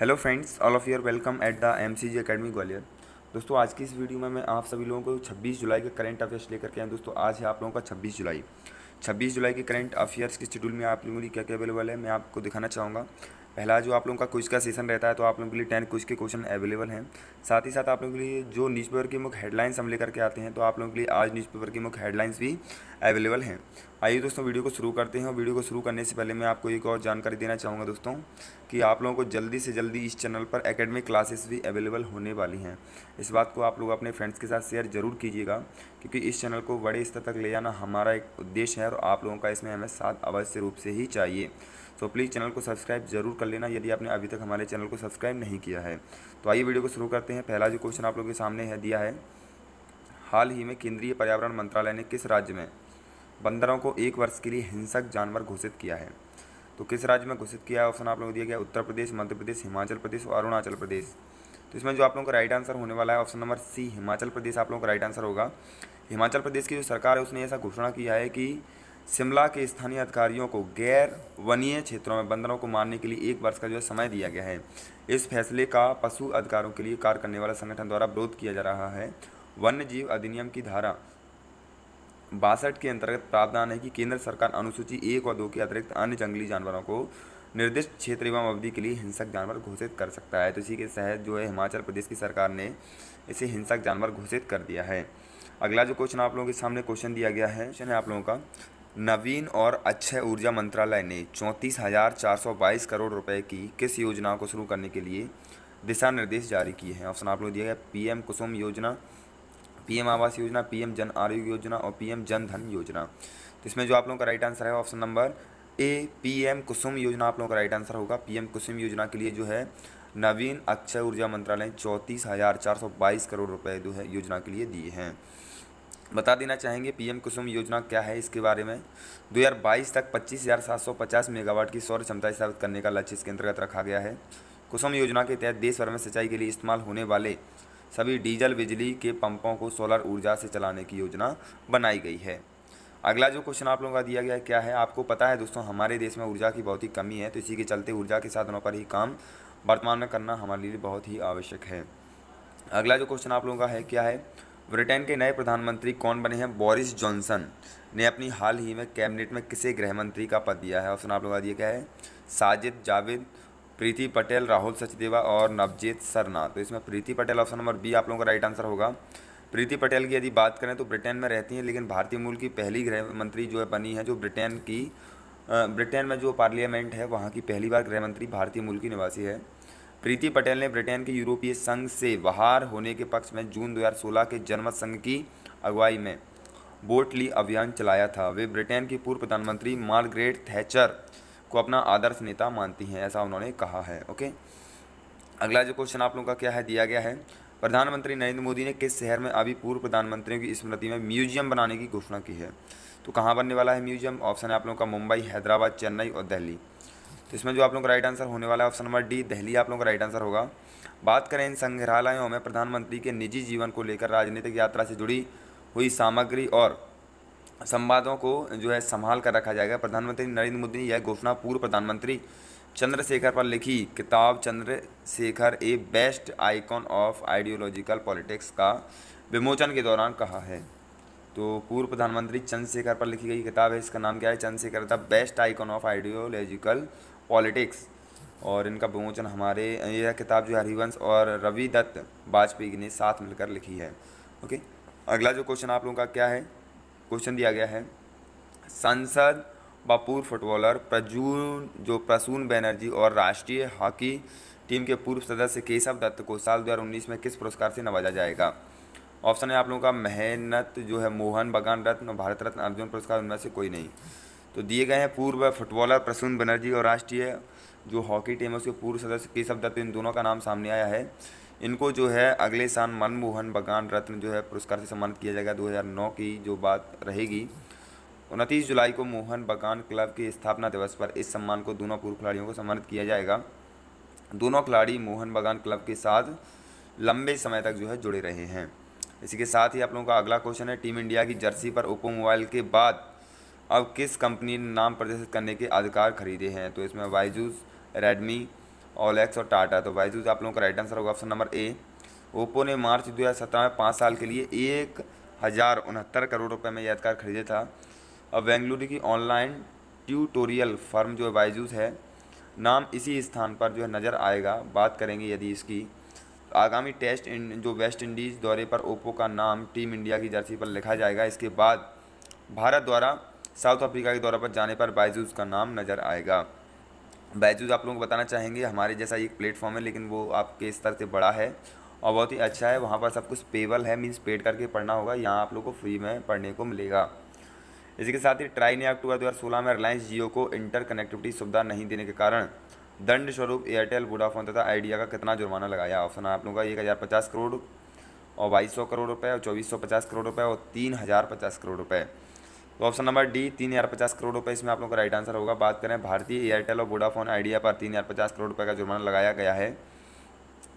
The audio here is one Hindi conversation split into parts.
hello friends all of your welcome at the M C G academy Gwalior दोस्तों आज की इस वीडियो में मैं आप सभी लोगों को 26 जुलाई के करंट अफेयर्स लेकर के आए दोस्तों आज है आप लोगों का 26 जुलाई 26 जुलाई के करंट अफेयर्स के शेड्यूल में आप लोगों के क्या क्या अवेलेबल है मैं आपको दिखाना चाहूँगा पहला जो आप लोगों का क्विज का सेशन रहता है तो आप लोगों के लिए टेन क्विज के क्वेश्चन अवेलेबल हैं साथ ही साथ आप लोगों के लिए जो न्यूज़पेपर की मुख्य हेडलाइंस हम लेकर के आते हैं तो आप लोगों के लिए आज न्यूज़पेपर की मुख्य हेडलाइंस भी अवेलेबल हैं आइए दोस्तों वीडियो को शुरू करते हैं और वीडियो को शुरू करने से पहले मैं आपको एक और जानकारी देना चाहूँगा दोस्तों कि आप लोगों को जल्दी से जल्दी इस चैनल पर एकेडमिक क्लासेस भी अवेलेबल होने वाली हैं इस बात को आप लोग अपने फ्रेंड्स के साथ शेयर जरूर कीजिएगा क्योंकि इस चैनल को बड़े स्तर तक ले जाना हमारा एक उद्देश्य है और आप लोगों का इसमें हमें साथ अवश्य रूप से ही चाहिए तो प्लीज़ चैनल को सब्सक्राइब जरूर कर लेना यदि आपने अभी तक हमारे चैनल को सब्सक्राइब नहीं किया है तो आइए वीडियो को शुरू करते हैं पहला जो क्वेश्चन आप लोगों के सामने है दिया है हाल ही में केंद्रीय पर्यावरण मंत्रालय ने किस राज्य में बंदरों को एक वर्ष के लिए हिंसक जानवर घोषित किया है तो किस राज्य में घोषित किया है ऑप्शन आप लोगों को दिया गया उत्तर प्रदेश मध्य प्रदेश हिमाचल प्रदेश और अरुणाचल प्रदेश तो इसमें जो आप लोगों का राइट आंसर होने वाला है option number C Himachal Pradesh आप लोगों का राइट आंसर होगा हिमाचल प्रदेश की जो सरकार है उसने ऐसा घोषणा किया है कि शिमला के स्थानीय अधिकारियों को गैर वनीय क्षेत्रों में बंदरों को मारने के लिए एक वर्ष का जो है समय दिया गया है इस फैसले का पशु अधिकारों के लिए कार्य करने वाला संगठन द्वारा विरोध किया जा रहा है वन्य जीव अधिनियम की धारा बासठ के अंतर्गत प्रावधान है कि केंद्र सरकार अनुसूची एक और दो के अतिरिक्त अन्य जंगली जानवरों को निर्दिष्ट क्षेत्र एवं अवधि के लिए हिंसक जानवर घोषित कर सकता है तो इसी के तहत जो है हिमाचल प्रदेश की सरकार ने इसे हिंसक जानवर घोषित कर दिया है अगला जो क्वेश्चन आप लोगों के सामने क्वेश्चन दिया गया है क्वेश्चन है आप लोगों का नवीन और अच्छे ऊर्जा मंत्रालय ने चौंतीस हजार चार सौ बाईस करोड़ रुपए की किस योजना को शुरू करने के लिए दिशा निर्देश जारी किए हैं ऑप्शन आप लोग दिया गया पीएम कुसुम योजना पीएम आवास योजना पीएम जन आरोग्य योजना और पीएम जन धन योजना तो इसमें जो आप लोगों का राइट आंसर है option number A PM Kusum Yojana आप लोगों का राइट आंसर होगा पीएम कुसुम योजना के लिए जो है नवीन अक्षय ऊर्जा मंत्रालय चौंतीस हज़ार चार सौ बाईस करोड़ रुपये जो है योजना के लिए दिए हैं बता देना चाहेंगे पीएम कुसुम योजना क्या है इसके बारे में 2022 तक 25,750 मेगावाट की सौर क्षमता स्थापित करने का लक्ष्य इसके अंतर्गत रखा गया है कुसुम योजना के तहत देश भर में सिंचाई के लिए इस्तेमाल होने वाले सभी डीजल बिजली के पंपों को सोलर ऊर्जा से चलाने की योजना बनाई गई है अगला जो क्वेश्चन आप लोगों का दिया गया है क्या है आपको पता है दोस्तों हमारे देश में ऊर्जा की बहुत ही कमी है तो इसी के चलते ऊर्जा के साधनों पर ही काम वर्तमान में करना हमारे लिए बहुत ही आवश्यक है अगला जो क्वेश्चन आप लोगों का है क्या है ब्रिटेन के नए प्रधानमंत्री कौन बने हैं बोरिस जॉनसन ने अपनी हाल ही में कैबिनेट में किसे गृह मंत्री का पद दिया है ऑप्शन आप लोग दिया क्या है साजिद जावेद प्रीति पटेल राहुल सचदेवा और नवजीत सरना तो इसमें Priti Patel option number B आप लोगों का राइट आंसर होगा प्रीति पटेल की यदि बात करें तो ब्रिटेन में रहती हैं लेकिन भारतीय मूल की पहली गृह मंत्री जो है बनी है जो ब्रिटेन की ब्रिटेन में जो पार्लियामेंट है वहाँ की पहली बार गृह मंत्री भारतीय मूल की निवासी है प्रीति पटेल ने ब्रिटेन के यूरोपीय संघ से बाहर होने के पक्ष में जून 2016 के जनमत संघ की अगुवाई में बोट ली अभियान चलाया था वे ब्रिटेन की पूर्व प्रधानमंत्री मार्गरेट थैचर को अपना आदर्श नेता मानती हैं ऐसा उन्होंने कहा है ओके अगला जो क्वेश्चन आप लोगों का क्या है दिया गया है प्रधानमंत्री नरेंद्र मोदी ने किस शहर में अभी पूर्व प्रधानमंत्रियों की स्मृति में म्यूजियम बनाने की घोषणा की है तो कहाँ बनने वाला है म्यूजियम ऑप्शन है आप लोगों का मुंबई हैदराबाद चेन्नई और दिल्ली तो इसमें जो आप लोगों का राइट आंसर होने वाला है ऑप्शन नंबर डी दहली आप लोगों का राइट आंसर होगा बात करें इन संग्रहालयों में प्रधानमंत्री के निजी जीवन को लेकर राजनीतिक यात्रा से जुड़ी हुई सामग्री और संवादों को जो है संभाल कर रखा जाएगा प्रधानमंत्री नरेंद्र मोदी ने यह घोषणा पूर्व प्रधानमंत्री चंद्रशेखर पर लिखी किताब Chandrashekhar a best icon of ideological politics का विमोचन के दौरान कहा है तो पूर्व प्रधानमंत्री चंद्रशेखर पर लिखी गई किताब है इसका नाम क्या है Chandrashekhar the best icon of ideological politics और इनका विमोचन हमारे यह किताब जो हरिवंश और रवि दत्त वाजपेयी ने साथ मिलकर लिखी है ओके अगला जो क्वेश्चन आप लोगों का क्या है क्वेश्चन दिया गया है संसद व पूर्व फुटबॉलर प्रजून जो प्रसून बैनर्जी और राष्ट्रीय हॉकी टीम के पूर्व सदस्य केशव दत्त को साल 2019 में किस पुरस्कार से नवाजा जाएगा ऑप्शन है आप लोगों का मेहनत जो है मोहन बगान रत्न भारत रत्न अर्जुन पुरस्कार उनमें से कोई नहीं तो दिए गए हैं पूर्व फुटबॉलर प्रसून बनर्जी और राष्ट्रीय जो हॉकी टीम है उसके पूर्व सदस्य के शब्द इन दोनों का नाम सामने आया है इनको जो है अगले साल मनमोहन बगान रत्न जो है पुरस्कार से सम्मानित किया जाएगा 2009 की जो बात रहेगी उनतीस जुलाई को मोहन बगान क्लब के स्थापना दिवस पर इस सम्मान को दोनों पूर्व खिलाड़ियों को सम्मानित किया जाएगा दोनों खिलाड़ी मोहन बगान क्लब के साथ लंबे समय तक जो है जुड़े रहे हैं इसी के साथ ही आप लोगों का अगला क्वेश्चन है टीम इंडिया की जर्सी पर ओपो मोबाइल के बाद अब किस कंपनी ने नाम प्रदर्शित करने के अधिकार खरीदे हैं तो इसमें वाइजूस रेडमी ओलेक्स और टाटा तो वाइजूज आप लोगों का राइट आंसर होगा ऑप्शन नंबर ए ओप्पो ने मार्च दो में पाँच साल के लिए एक हज़ार उनहत्तर करोड़ रुपये में यादगार खरीदे था अब बेंगलुरु की ऑनलाइन ट्यूटोरियल फर्म जो है है नाम इसी स्थान पर जो है नज़र आएगा बात करेंगे यदि इसकी आगामी टेस्ट जो वेस्ट इंडीज़ दौरे पर ओप्पो का नाम टीम इंडिया की जर्सी पर लिखा जाएगा इसके बाद भारत द्वारा साउथ अफ्रीका के दौरे पर जाने पर बायजूज का नाम नज़र आएगा बायजूज आप लोगों को बताना चाहेंगे हमारे जैसा एक प्लेटफॉर्म है लेकिन वो आपके स्तर से बड़ा है और बहुत ही अच्छा है वहाँ पर सब कुछ पेबल है मीन्स पेड करके पढ़ना होगा यहाँ आप लोग को फ्री में पढ़ने को मिलेगा इसके साथ ही ट्राई ने अक्टूबर सोलह में रिलायंस जियो को इंटर कनेक्टिविटी सुविधा नहीं देने के कारण दंड स्वरूप एयरटेल वोडाफोन तथा आइडिया का कितना जुर्माना लगाया ऑप्शन आप लोगों का एक हज़ार पचास करोड़ और बाईस सौ करोड़ रुपये और चौबीस सौ पचास करोड़ रुपये और तीन हज़ार पचास करोड़ रुपये तो ऑप्शन नंबर डी तीन हज़ार पचास करोड़ रुपए इसमें आप लोग का राइट आंसर होगा बात करें भारतीय एयरटेल और वोडाफोन आइडिया पर तीन हज़ार पचास करोड़ रुपये का जुर्माना लगाया गया है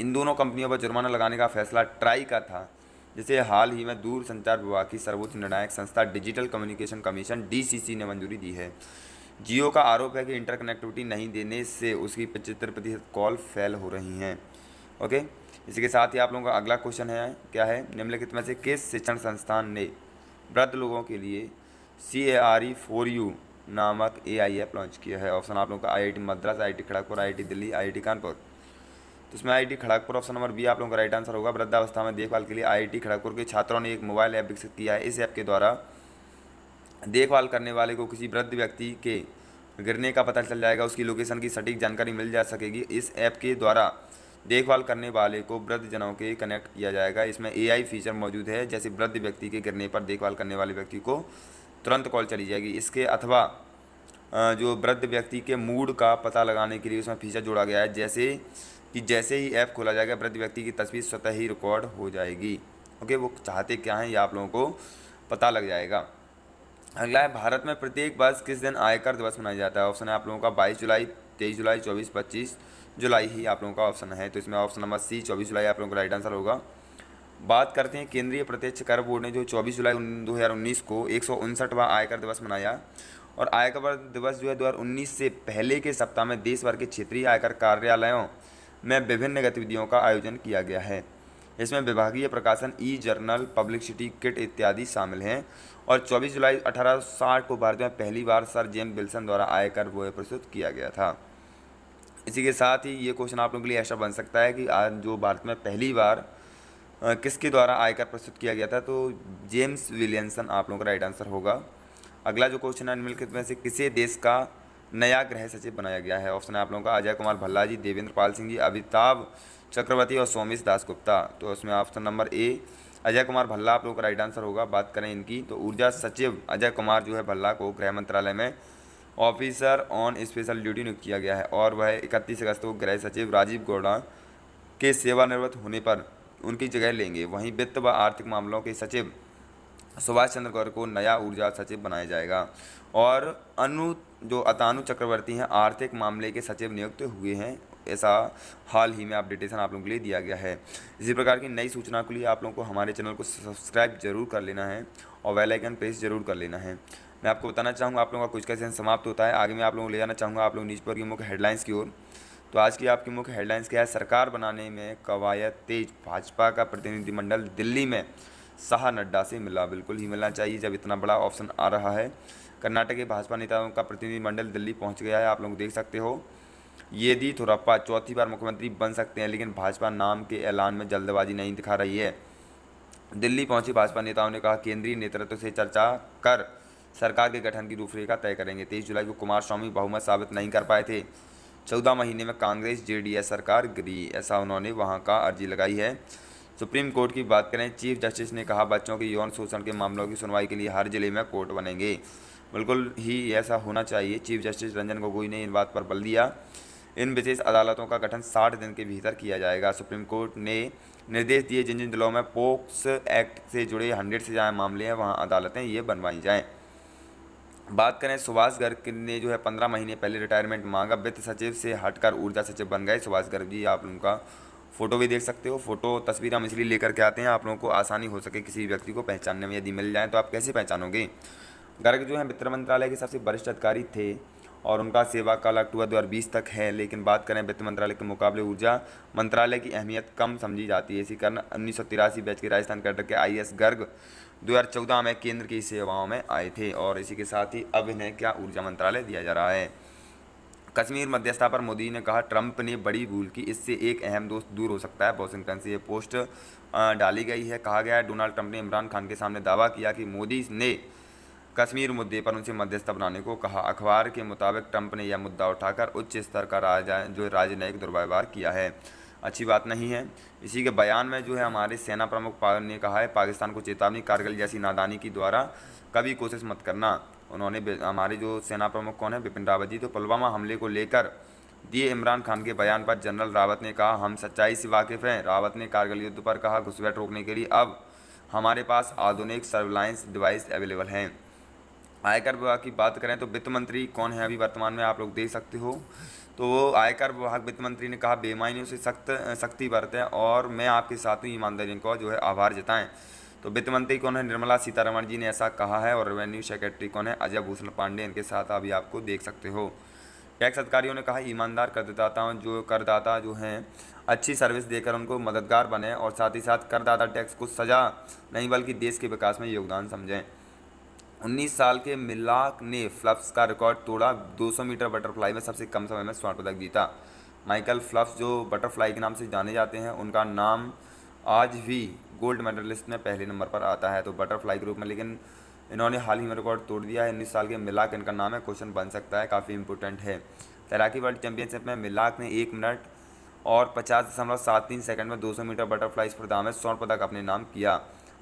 इन दोनों कंपनियों पर जुर्माना लगाने का फैसला ट्राई का था जिसे हाल ही में दूर संचार विभाग की सर्वोच्च निर्णायक संस्था डिजिटल कम्युनिकेशन कमीशन डी ने मंजूरी दी है जियो का आरोप है कि इंटरकनेक्टिविटी नहीं देने से उसकी पचहत्तर प्रतिशत कॉल फेल हो रही हैं ओके इसी के साथ ही आप लोगों का अगला क्वेश्चन है क्या है निम्नलिखित में से किस शिक्षण संस्थान ने वृद्ध लोगों के लिए C A R E four U नामक ए आई ऐप लॉन्च किया है ऑप्शन आप लोगों का I I T Madras I I T Kharagpur I I T Delhi I I T Kanpur तो इसमें I I T Kharagpur option number B आप लोगों का राइट आंसर होगा वृद्धावस्था में देखभाल के लिए आई आई टी खड़गपुर के छात्रों ने एक मोबाइल ऐप विकसित किया है इस ऐप के द्वारा देखभाल करने वाले को किसी वृद्ध व्यक्ति के गिरने का पता चल जाएगा उसकी लोकेशन की सटीक जानकारी मिल जा सकेगी इस ऐप के द्वारा देखभाल करने वाले को वृद्ध जनों के कनेक्ट किया जाएगा इसमें एआई फीचर मौजूद है जैसे वृद्ध व्यक्ति के गिरने पर देखभाल करने वाले व्यक्ति को तुरंत कॉल चली जाएगी इसके अथवा जो वृद्ध व्यक्ति के मूड का पता लगाने के लिए उसमें फीचर जोड़ा गया है जैसे कि जैसे ही ऐप खोला जाएगा वृद्ध व्यक्ति की तस्वीर स्वतः ही रिकॉर्ड हो जाएगी ओके वो चाहते क्या हैं ये आप लोगों को पता लग जाएगा अगला है भारत में प्रत्येक वर्ष किस दिन आयकर दिवस मनाया जाता है ऑप्शन है आप लोगों का बाईस जुलाई तेईस जुलाई चौबीस पच्चीस जुलाई ही आप लोगों का ऑप्शन है तो इसमें ऑप्शन नंबर सी चौबीस जुलाई आप लोगों का राइट आंसर होगा बात करते हैं केंद्रीय प्रत्यक्ष कर बोर्ड ने जो 24 जुलाई 2019 को एक सौ आयकर दिवस मनाया और आयकर दिवस जो है 2019 से पहले के सप्ताह में देश भर के क्षेत्रीय आयकर कार्यालयों में विभिन्न गतिविधियों का आयोजन किया गया है इसमें विभागीय प्रकाशन ई जर्नल पब्लिसिटी किट इत्यादि शामिल हैं और 24 जुलाई 1860 को भारत में पहली बार सर जेम विल्सन द्वारा आयकर वो प्रस्तुत किया गया था इसी के साथ ही ये क्वेश्चन आप लोगों के लिए ऐसा बन सकता है कि आज जो भारत में पहली बार किसके द्वारा आयकर प्रस्तुत किया गया था तो जेम्स विलियमसन आप लोगों का राइट आंसर होगा अगला जो क्वेश्चन है निम्नलिखित में से किसे देश का नया गृह सचिव बनाया गया है ऑप्शन है आप लोगों का अजय कुमार भल्ला जी देवेंद्र पाल सिंह जी अमिताभ चक्रवर्ती और सोमेश दास गुप्ता तो उसमें option number A Ajay Kumar Bhalla आप लोगों का राइट आंसर होगा बात करें इनकी तो ऊर्जा सचिव अजय कुमार जो है भल्ला को गृह मंत्रालय में ऑफिसर ऑन स्पेशल ड्यूटी नियुक्त किया गया है और वह इकतीस अगस्त को गृह सचिव राजीव गौड़ा के सेवानिवृत्त होने पर उनकी जगह लेंगे वहीं वित्त व आर्थिक मामलों के सचिव सुभाष चंद्र गौर को नया ऊर्जा सचिव बनाया जाएगा और अनु जो अतानु चक्रवर्ती हैं आर्थिक मामले के सचिव नियुक्त हुए हैं ऐसा हाल ही में अपडेटेशन आप लोगों के लिए दिया गया है इसी प्रकार की नई सूचना के लिए आप लोगों को हमारे चैनल को सब्सक्राइब जरूर कर लेना है और वेलाइकन आइकन प्रेस जरूर कर लेना है मैं आपको बताना चाहूँगा आप लोगों का कुछ का समाप्त होता है आगे मैं आप लोगों को ले जाना चाहूँगा आप लोग न्यूज़पेपर की मुख्य हेडलाइंस की ओर तो आज की आपकी मुख्य हेडलाइंस क्या है सरकार बनाने में कवायद तेज भाजपा का प्रतिनिधिमंडल दिल्ली में शाह नड्डा से मिला बिल्कुल ही मिलना चाहिए जब इतना बड़ा ऑप्शन आ रहा है कर्नाटक के भाजपा नेताओं का प्रतिनिधिमंडल दिल्ली पहुंच गया है आप लोग देख सकते हो दी थोरप्पा चौथी बार मुख्यमंत्री बन सकते हैं लेकिन भाजपा नाम के ऐलान में जल्दबाजी नहीं दिखा रही है दिल्ली पहुंची भाजपा नेताओं ने कहा केंद्रीय नेतृत्व से चर्चा कर सरकार के गठन की रूपरेखा तय करेंगे तेईस जुलाई को कुमार स्वामी बहुमत साबित नहीं कर पाए थे चौदह महीने में कांग्रेस जेडीएस सरकार गिरी ऐसा उन्होंने वहाँ का अर्जी लगाई है सुप्रीम कोर्ट की बात करें चीफ जस्टिस ने कहा बच्चों के यौन शोषण के मामलों की सुनवाई के लिए हर जिले में कोर्ट बनेंगे बिल्कुल ही ऐसा होना चाहिए चीफ जस्टिस रंजन गोगोई ने इन बात पर बल दिया इन विशेष अदालतों का गठन 60 दिन के भीतर किया जाएगा सुप्रीम कोर्ट ने निर्देश दिए जिन जिन जिलों में पोक्स एक्ट से जुड़े हंड्रेड से ज़्यादा मामले हैं वहाँ अदालतें ये बनवाई जाएँ बात करें सुभाष गर्ग ने जो है पंद्रह महीने पहले रिटायरमेंट मांगा वित्त सचिव से हटकर ऊर्जा सचिव बन गए सुभाष गर्ग जी आप उनका फ़ोटो भी देख सकते हो फोटो तस्वीर हम इसलिए लेकर के आते हैं आप लोगों को आसानी हो सके किसी व्यक्ति को पहचानने में यदि मिल जाए तो आप कैसे पहचानोगे गर्ग जो है वित्त मंत्रालय के सबसे वरिष्ठ अधिकारी थे और उनका सेवा काल अक्टूबर दो तक है लेकिन बात करें वित्त मंत्रालय के मुकाबले ऊर्जा मंत्रालय की अहमियत कम समझी जाती है इसी कारण उन्नीस सौ तिरासी बैच के राजस्थान कैडर के आई एस गर्ग 2014 में केंद्र की सेवाओं में आए थे और इसी के साथ ही अब इन्हें क्या ऊर्जा मंत्रालय दिया जा रहा है कश्मीर मध्यस्थता पर मोदी ने कहा ट्रंप ने बड़ी भूल की इससे एक अहम दोस्त दूर हो सकता है वॉशिंगटन से ये पोस्ट डाली गई है कहा गया है डोनाल्ड ट्रंप ने इमरान खान के सामने दावा किया कि मोदी ने कश्मीर मुद्दे पर उनसे मध्यस्थता बनाने को कहा अखबार के मुताबिक ट्रंप ने यह मुद्दा उठाकर उच्च स्तर का राजा जो राजनयिक दुर्व्यवहार किया है अच्छी बात नहीं है इसी के बयान में जो है हमारे सेना प्रमुख ने कहा है पाकिस्तान को चेतावनी कारगिल जैसी नादानी की द्वारा कभी कोशिश मत करना उन्होंने हमारे जो सेना प्रमुख कौन है बिपिन रावत जी तो पुलवामा हमले को लेकर दिए इमरान खान के बयान पर जनरल रावत ने कहा हम सच्चाई से वाकिफ़ हैं रावत ने कारगिल युद्ध पर कहा घुसपैठ रोकने के लिए अब हमारे पास आधुनिक सर्विलांस डिवाइस अवेलेबल हैं आयकर विभाग की बात करें तो वित्त मंत्री कौन है अभी वर्तमान में आप लोग देख सकते हो तो वो आयकर विभाग वित्त मंत्री ने कहा बेमानियों से सख्त सख्ती बरतें और मैं आपके साथ हूँ ईमानदारी को जो है आभार जताएं तो वित्त मंत्री कौन है निर्मला सीतारमण जी ने ऐसा कहा है और रेवेन्यू सेक्रेटरी कौन है अजय भूषण पांडे इनके साथ अभी आपको देख सकते हो टैक्स अधिकारियों ने कहा ईमानदार करदाताओं जो करदाता जो हैं अच्छी सर्विस देकर उनको मददगार बने और साथ ही साथ करदाता टैक्स को सजा नहीं बल्कि देश के विकास में योगदान समझें 19 साल के मिलाक ने फ्लफ्स का रिकॉर्ड तोड़ा 200 मीटर बटरफ्लाई में सबसे कम समय में स्वर्ण पदक जीता माइकल फ्लफ्स जो बटरफ्लाई के नाम से जाने जाते हैं उनका नाम आज भी गोल्ड मेडलिस्ट में पहले नंबर पर आता है तो बटरफ्लाई के में लेकिन इन्होंने हाल ही में रिकॉर्ड तोड़ दिया है उन्नीस साल के मिलाक इनका नाम है क्वेश्चन बन सकता है काफ़ी इंपॉर्टेंट है तैराकी वर्ल्ड चैंपियनशिप में मिलाक ने एक मिनट और पचास दशमलव सात तीन सेकेंड में 200 मीटर बटरफ्लाई स्पर्धा में स्वर्ण पदक अपने नाम किया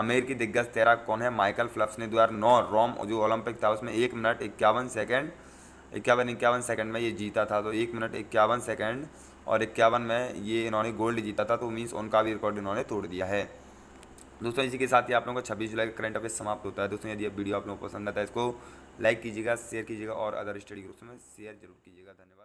अमेरिकी दिग्गज तैराक कौन है माइकल फ्लप्स ने दो हजार नौ रोम जो ओलंपिक था उसमें एक मिनट इक्यावन सेकेंड इक्यावन इक्यावन सेकेंड में ये जीता था तो एक मिनट इक्यावन सेकेंड और इक्यावन में ये इन्होंने गोल्ड जीता था तो मीन्स उनका भी रिकॉर्ड इन्होंने तोड़ दिया है दोस्तों इसी के साथ ही आप लोगों का छब्बीस जुलाई का करंट अफेयर समाप्त होता है दोस्तों यदि वीडियो आप लोगों को पसंद आता है इसको लाइक कीजिएगा शेयर कीजिएगा और अदर स्टडी ग्रुप्स में शेयर जरूर कीजिएगा धन्यवाद